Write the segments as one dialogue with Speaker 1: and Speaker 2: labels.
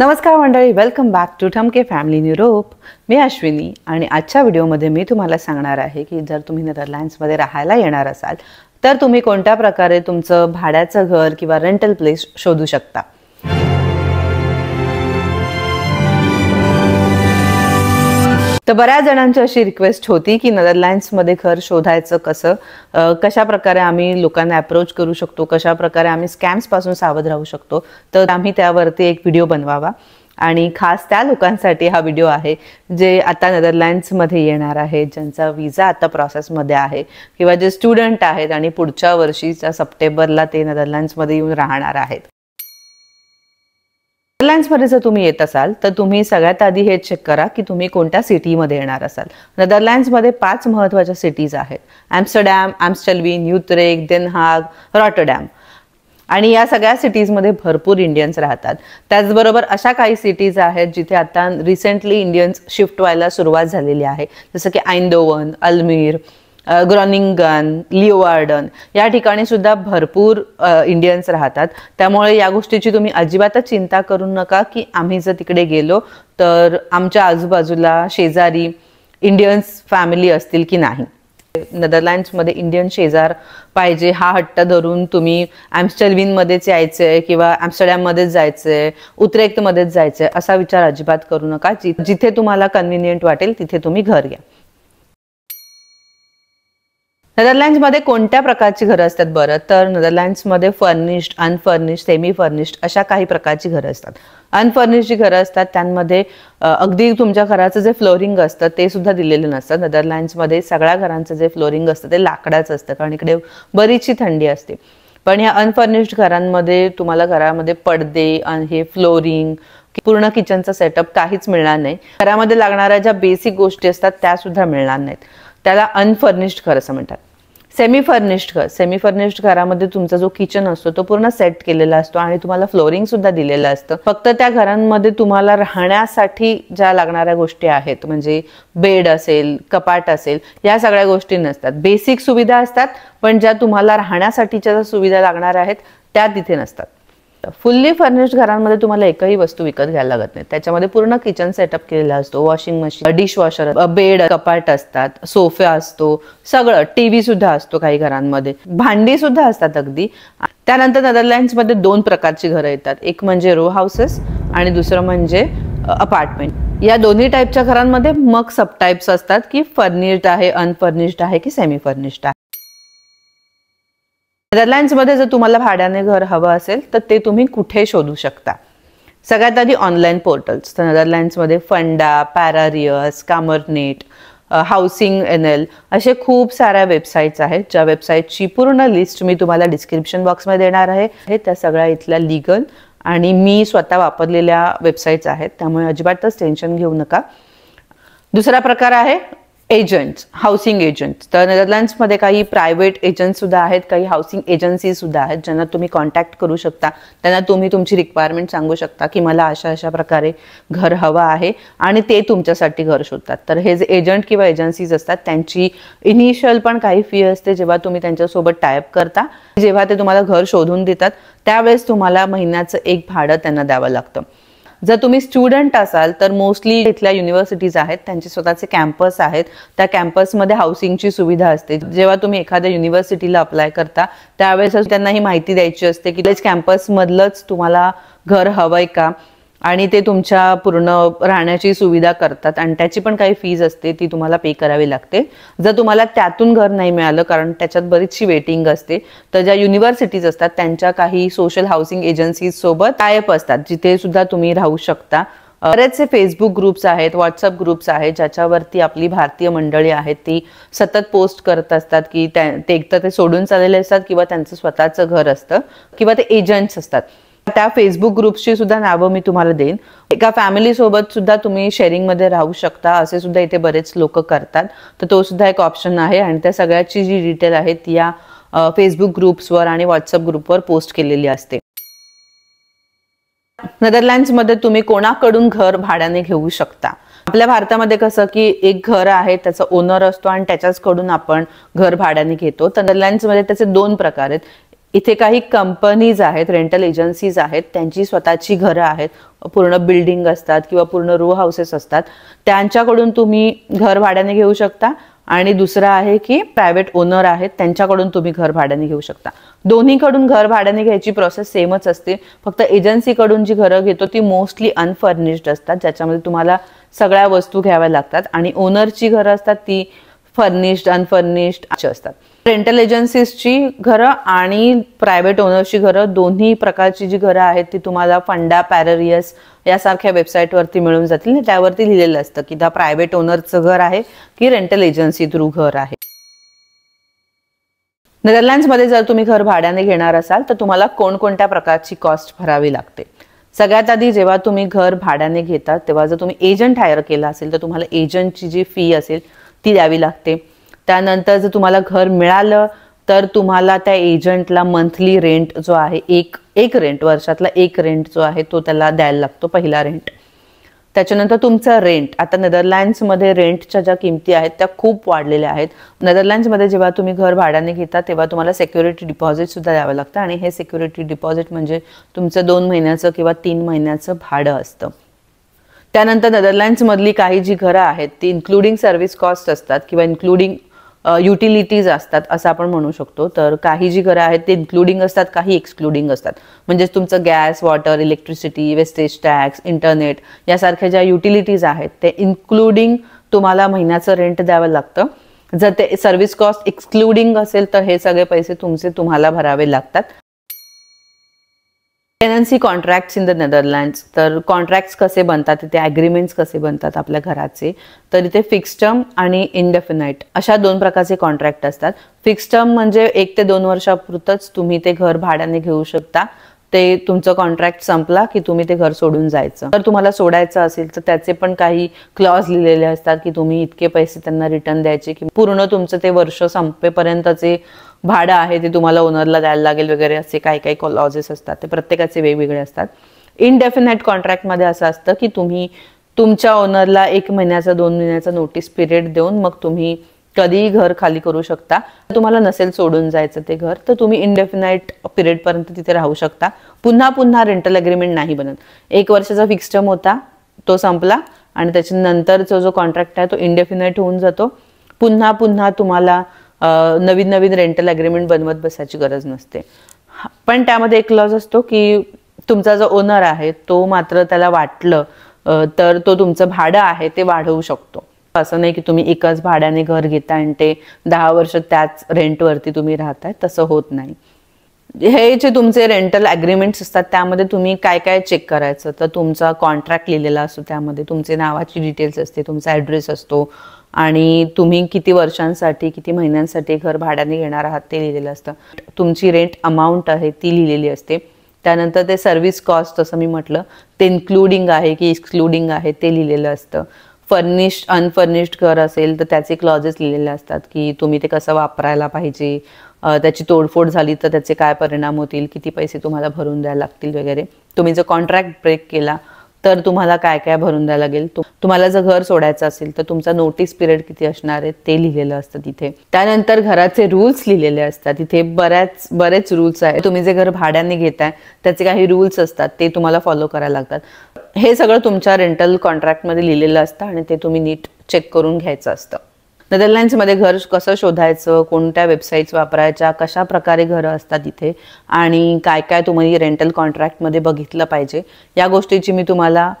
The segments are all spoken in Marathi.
Speaker 1: नमस्कार मंडळी welcome back to Thamke family Europe मी अश्विनी आणि आजच्या व्हिडिओमध्ये मी तुम्हाला सांगणार आहे की जर तुम्ही नेदरलँड्समध्ये राहायला येणार असाल तर तुम्ही कोणत्या प्रकारे तुमचं भाड्याचं घर किंवा रेंटल प्लेस शोधू शकता तर बऱ्याच जणांची अशी रिक्वेस्ट होती की मध्ये घर शोधायचं कसं कशा प्रकारे आम्ही लोकांना अप्रोच करू शकतो कशा प्रकारे आम्ही स्कॅम्सपासून सावध राहू शकतो तर आम्ही त्यावरती एक व्हिडिओ बनवावा आणि खास त्या लोकांसाठी हा व्हिडिओ आहे जे आता नेदरलँड्समध्ये येणार आहेत ज्यांचा विजा आता प्रोसेसमध्ये आहे किंवा जे स्टुडंट आहेत आणि पुढच्या वर्षीच्या सप्टेंबरला ते नेदरलँड्समध्ये येऊन राहणार आहेत नेदरलँड्समध्ये जर तुम्ही येत असाल तर तुम्ही सगळ्यात आधी हे चेक करा की तुम्ही कोणत्या सिटीमध्ये येणार असाल नेदरलँड्समध्ये पाच महत्त्वाच्या सिटीज आहेत ॲम्स्टरडॅम ॲम्स्टलविन युत्रेक डेनहाग रॉटरडॅम आणि या सगळ्या सिटीजमध्ये भरपूर इंडियन्स राहतात त्याचबरोबर अशा काही सिटीज आहेत जिथे आता रिसेंटली इंडियन्स शिफ्ट व्हायला सुरुवात झालेली आहे जसं की आईंदोवन अल्मीर ग्रॉनिंगन लिओवार्डन या ठिकाणी सुद्धा भरपूर इंडियन्स राहतात त्यामुळे या गोष्टीची तुम्ही अजिबातच चिंता करू नका की आम्ही जर तिकडे गेलो तर आमच्या आजूबाजूला शेजारी इंडियन्स फॅमिली असतील की नाही नेदरलँड्समध्ये इंडियन शेजार पाहिजे हा हट्ट धरून तुम्ही ॲम्स्टरविनमध्येच यायचे आहे किंवा ॲम्स्टरडॅममध्येच जायचं आहे उत्तरेक्टमध्येच जायचं असा विचार अजिबात करू नका जिथे तुम्हाला कन्व्हिनियंट वाटेल तिथे तुम्ही घर घ्या नेदरलँड्समध्ये कोणत्या प्रकारची घरं असतात बरं तर मध्ये फर्निश्ड अनफर्निश्ड सेमी फर्निश्ड अशा काही प्रकारची घरं असतात अनफर्निश्ड जी घरं असतात त्यांमध्ये अगदी तुमच्या घराचं जे फ्लोरिंग असतं ते सुद्धा दिलेलं नसतं नेदरलँड्समध्ये सगळ्या घरांचं जे फ्लोरिंग असतं ते लाकडाचं असतं कारण इकडे बरीचशी थंडी असते पण या अनफर्निश्ड घरांमध्ये तुम्हाला घरामध्ये पडदे हे फ्लोरिंग पूर्ण किचनचा सेटअप काहीच मिळणार नाही घरामध्ये लागणाऱ्या ज्या बेसिक गोष्टी असतात त्या सुद्धा मिळणार नाहीत त्याला अनफर्निश्ड घर असं म्हणतात सेमी फर्निश्ड घर सेमी फर्निश्ड घरामध्ये तुमचा जो किचन असतो तो पूर्ण सेट केलेला असतो आणि तुम्हाला फ्लोरिंग सुद्धा दिलेलं असतं फक्त त्या घरांमध्ये तुम्हाला राहण्यासाठी ज्या लागणाऱ्या गोष्टी आहेत म्हणजे बेड असेल कपाट असेल या सगळ्या गोष्टी नसतात बेसिक सुविधा असतात पण ज्या तुम्हाला राहण्यासाठीच्या सुविधा लागणार आहेत त्या तिथे नसतात फुल्ली फर्निश्ड घरांमध्ये तुम्हाला एकही वस्तू विकत घ्यायला लागत नाही त्याच्यामध्ये पूर्ण किचन सेटअप केलेला असतो washing machine dish washer bed कपाट असतात सोफा असतो सगळं टीव्ही सुद्धा असतो काही घरांमध्ये भांडी सुद्धा असतात अगदी त्यानंतर मध्ये दोन प्रकारची घरं येतात एक म्हणजे रो हाऊसेस आणि दुसरं म्हणजे अपार्टमेंट या दोन्ही टाईपच्या घरांमध्ये मग सब टाईप्स असतात की फर्निश्ड आहे अनफर्निश्ड आहे की सेमी फर्निश्ड आहे नेदरलँड्समध्ये जर तुम्हाला भाड्याने घर हवं असेल तर ते तुम्ही कुठे शोधू शकता सगळ्यात आधी ऑनलाईन पोर्टल्स तर नेदरलँड्समध्ये Funda Pararius Kamernet housing N L असे खूप साऱ्या वेबसाईट्स आहेत ज्या वेबसाईटची पूर्ण लिस्ट मी तुम्हाला डिस्क्रिप्शन बॉक्समध्ये देणार आहे त्या सगळ्या इथल्या लिगल आणि मी स्वतः वापरलेल्या वेबसाईट्स आहेत त्यामुळे अजिबातच टेन्शन घेऊ नका दुसरा प्रकार आहे एजंट हाऊसिंग एजंट तर नेदरलँड्समध्ये काही प्रायव्हेट सुद्धा आहेत काही हाऊसिंग एजन्सी सुद्धा आहेत ज्यांना तुम्ही कॉन्टॅक्ट करू शकता त्यांना तुम्ही तुमची रिक्वायरमेंट सांगू शकता की मला अशा अशा प्रकारे घर हवं आहे आणि ते तुमच्यासाठी घर शोधतात तर हे जे एजंट किंवा एजन्सीज असतात त्यांची इनिशियल पण काही फी असते जेव्हा तुम्ही त्यांच्यासोबत टायअप करता जेव्हा ते तुम्हाला घर शोधून देतात त्यावेळेस तुम्हाला महिन्याचं एक भाडं त्यांना द्यावं लागतं जर तुम्ही स्टुडंट असाल तर मोस्टली इथल्या युनिव्हर्सिटीज आहेत त्यांचे स्वतःचे कॅम्पस आहेत त्या कॅम्पसमध्ये हाऊसिंगची सुविधा असते जेव्हा तुम्ही एखाद्या युनिव्हर्सिटीला अप्लाय करता त्यावेळेस त्यांना ही माहिती द्यायची असते की कॅम्पसमधलंच तुम्हाला घर हवंय का आणि ते तुमच्या पूर्ण राहण्याची सुविधा करतात आणि त्याची पण काही फीज असते ती तुम्हाला पे करावी लागते जर तुम्हाला त्यातून घर नाही मिळालं कारण त्याच्यात बरीचशी वेटिंग असते तर ज्या युनिव्हर्सिटीज असतात त्यांच्या काही सोशल हाऊसिंग एजन्सीज सोबत टायअप असतात जिथे सुद्धा तुम्ही राहू शकता बरेचसे फेसबुक ग्रुप्स आहेत व्हॉट्सअप ग्रुप्स आहेत ज्याच्यावरती आपली भारतीय मंडळी आहेत ती सतत पोस्ट करत असतात की ते एकतर ते सोडून चाललेले असतात किंवा त्यांचं स्वतःचं घर असतं किंवा ते एजंट्स असतात त्या फेसबुक ग्रुपची सुद्धा नावं मी तुम्हाला देईन एका फॅमिली सोबत सुद्धा तुम्ही शेअरिंग मध्ये राहू शकता असे सुद्धा इथे बरेच लोक करतात तर तो सुद्धा एक ऑप्शन आहे आणि त्या सगळ्याची जी डिटेल आहे ती या फेसबुक ग्रुप्सवर आणि व्हॉट्सअप ग्रुपवर पोस्ट केलेली असते मध्ये तुम्ही कोणाकडून घर भाड्याने घेऊ शकता आपल्या भारतामध्ये कसं की एक घर आहे त्याचा ओनर असतो आणि कडून आपण घर भाड्याने घेतो तर मध्ये त्याचे दोन प्रकार आहेत इथे काही कंपनीज आहेत रेंटल एजन्सीज आहेत त्यांची स्वतःची घरं आहेत पूर्ण बिल्डिंग असतात किंवा पूर्ण रो हाऊसेस असतात त्यांच्याकडून तुम्ही घर भाड्याने घेऊ शकता आणि दुसरं आहे की प्रायव्हेट ओनर आहेत त्यांच्याकडून तुम्ही घर भाड्याने घेऊ शकता दोन्हीकडून घर भाड्याने घ्यायची प्रोसेस सेमच असते फक्त एजन्सीकडून जी घरं घेतो ती मोस्टली अनफर्निश्ड असतात ज्याच्यामध्ये तुम्हाला सगळ्या वस्तू घ्याव्या लागतात आणि ओनरची घरं असतात ती फर्निश्ड अनफर्निश्ड असतात रेंटल एजन्सीजची घरं आणि प्रायव्हेट ओनरची घरं दोन्ही प्रकारची जी घरं आहेत ती तुम्हाला फंडा पॅररियस यासारख्या वेबसाईटवरती मिळून जातील त्यावरती लिहिलेलं असतं की त्या प्रायव्हेट ओनरचं घर आहे की रेंटल एजन्सी थ्रू घर आहे नेदरलँड्समध्ये जर तुम्ही घर भाड्याने घेणार असाल तर तुम्हाला कोणकोणत्या प्रकारची कॉस्ट भरावी लागते सगळ्यात आधी जेव्हा तुम्ही घर भाड्याने घेतात तेव्हा जर तुम्ही एजंट हायर केला असेल तर तुम्हाला एजंटची जी फी असेल ती द्यावी लागते त्यानंतर जर तुम्हाला घर मिळालं तर तुम्हाला त्या एजंटला मंथली रेंट जो आहे एक एक रेंट वर्षातला एक रेंट जो आहे तो त्याला द्यायला लागतो पहिला रेंट त्याच्यानंतर तुमचं रेंट आता नेदरलँड्समध्ये रेंटच्या ज्या किमती आहेत त्या खूप वाढलेल्या आहेत नेदरलँड्समध्ये जेव्हा तुम्ही घर भाड्याने घेता तेव्हा तुम्हाला सेक्युरिटी सुद्धा द्यावं लागतं आणि हे सेक्युरिटी डिपॉझिट म्हणजे तुमचं दोन महिन्याचं किंवा तीन महिन्याचं भाडं असतं त्यानंतर नेदरलँड्समधली काही जी घरं आहेत ती इन्क्लुडिंग सर्व्हिस कॉस्ट असतात किंवा इन्क्लुडिंग युटिलिटीज असतात असं आपण म्हणू शकतो तर काही जी घरं आहेत ते इन्क्लुडिंग असतात काही एक्सक्लुडिंग असतात म्हणजेच तुमचं gas water electricity wastage tax internet यासारख्या ज्या युटिलिटीज आहेत ते इन्क्लुडिंग तुम्हाला महिन्याचं रेंट द्यावं लागतं जर ते सर्व्हिस कॉस्ट एक्सक्लुडिंग असेल तर हे सगळे पैसे तुमचे तुम्हाला भरावे लागतात tenancy contracts in the Netherlands तर कॉन्ट्रॅक्ट्स कसे बनतात ते ॲग्रीमेंट्स कसे बनतात आपल्या घराचे तर इथे फिक्स टर्म आणि इनडेफिनाईट अशा दोन प्रकारचे कॉन्ट्रॅक्ट असतात फिक्स टर्म म्हणजे एक ते दोन वर्षापुरतच तुम्ही ते घर भाड्याने घेऊ शकता ते तुमचं कॉन्ट्रॅक्ट संपला की तुम्ही ते घर सोडून जायचं तर तुम्हाला सोडायचं असेल तर त्याचे पण काही क्लॉज लिहिलेले असतात की तुम्ही इतके पैसे त्यांना रिटर्न द्यायचे की पूर्ण तुमचं ते वर्ष संपेपर्यंतचे भाडं आहे ते तुम्हाला ओनरला द्यायला लागेल वगैरे असे काही काही क्लॉजेस असतात ते प्रत्येकाचे वेगवेगळे असतात इनडेफिनेट कॉन्ट्रॅक्टमध्ये असं असतं की तुम्ही तुमच्या ओनरला एक महिन्याचा दोन महिन्याचा नोटीस पिरियड देऊन मग तुम्ही कधीही घर खाली करू शकता तुम्हाला नसेल सोडून जायचं ते घर तर तुम्ही इंडेफिनाईट पर्यंत तिथे राहू शकता पुन्हा पुन्हा रेंटल अग्रीमेंट नाही बनत एक वर्षाचा फिक्स टर्म होता तो संपला आणि त्याच्यानंतरचा जो कॉन्ट्रॅक्ट आहे तो इंडेफिनाईट होऊन जातो पुन्हा पुन्हा तुम्हाला नवीन नवीन रेंटल अग्रीमेंट बनवत बसायची गरज नसते पण त्यामध्ये एक लॉज असतो की तुमचा जो ओनर आहे तो मात्र त्याला वाटलं तर तो तुमचं भाडं आहे ते वाढवू शकतो असं नाही की तुम्ही एकाच भाड्याने घर घेता आणि ते दहा वर्ष त्याच रेंटवरती तुम्ही राहताय तसं होत नाही हे जे तुमचे रेंटल ॲग्रीमेंट्स असतात त्यामध्ये तुम्ही काय काय चेक करायचं तर तुमचा कॉन्ट्रॅक्ट लिहिलेला असतो त्यामध्ये तुमचे नावाची डिटेल्स असते तुमचा ऍड्रेस असतो आणि तुम्ही किती वर्षांसाठी किती महिन्यांसाठी घर भाड्याने घेणार आहात ते लिहिलेलं असतं तुमची रेंट अमाऊंट आहे ती लिहिलेली असते त्यानंतर ते सर्व्हिस कॉस्ट असं मी म्हटलं ते इन्क्लुडिंग आहे की एक्सक्लुडिंग आहे ते लिहिलेलं असतं फर्निश्ड अनफर्निश्ड घर असेल तर त्याचे क्लॉजेस लिहिलेले असतात की तुम्ही ते कसं वापरायला पाहिजे त्याची तोडफोड झाली तर त्याचे काय परिणाम होतील किती पैसे तुम्हाला भरून द्यायला लागतील वगैरे तुम्ही जर कॉन्ट्रॅक्ट ब्रेक केला तर तुम्हाला काय काय भरून द्यावं लागेल तुम्हाला जर घर सोडायचं असेल तर तुमचा नोटीस पिरियड किती असणार आहे ते लिहिलेलं असतं तिथे त्यानंतर घराचे रूल्स लिहिलेले असतात तिथे बऱ्याच बरेच रूल्स आहेत तुम्ही जे घर भाड्याने घेताय त्याचे काही रूल्स असतात ते तुम्हाला फॉलो करायला लागतात हे सगळं तुमच्या रेंटल कॉन्ट्रॅक्टमध्ये लिहिलेलं असतं आणि ते तुम्ही नीट चेक करून घ्यायचं असतं मध्ये घर कसं शोधायचं कोणत्या वेबसाईट्स वापरायच्या कशा प्रकारे घरं असतात इथे आणि काय काय तुम्ही रेंटल कॉन्ट्रॅक्टमध्ये बघितलं पाहिजे या गोष्टीची मी तुम्हाला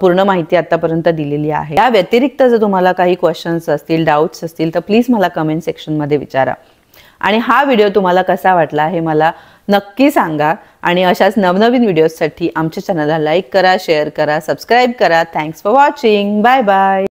Speaker 1: पूर्ण माहिती आतापर्यंत दिलेली आहे या व्यतिरिक्त जर तुम्हाला काही क्वेश्चन्स असतील डाऊट्स असतील तर प्लीज मला कमेंट सेक्शनमध्ये विचारा आणि हा व्हिडिओ तुम्हाला कसा वाटला हे मला नक्की सांगा आणि अशाच नवनवीन व्हिडिओजसाठी आमच्या चॅनलला लाईक करा शेअर करा सबस्क्राईब करा thanks for watching bye bye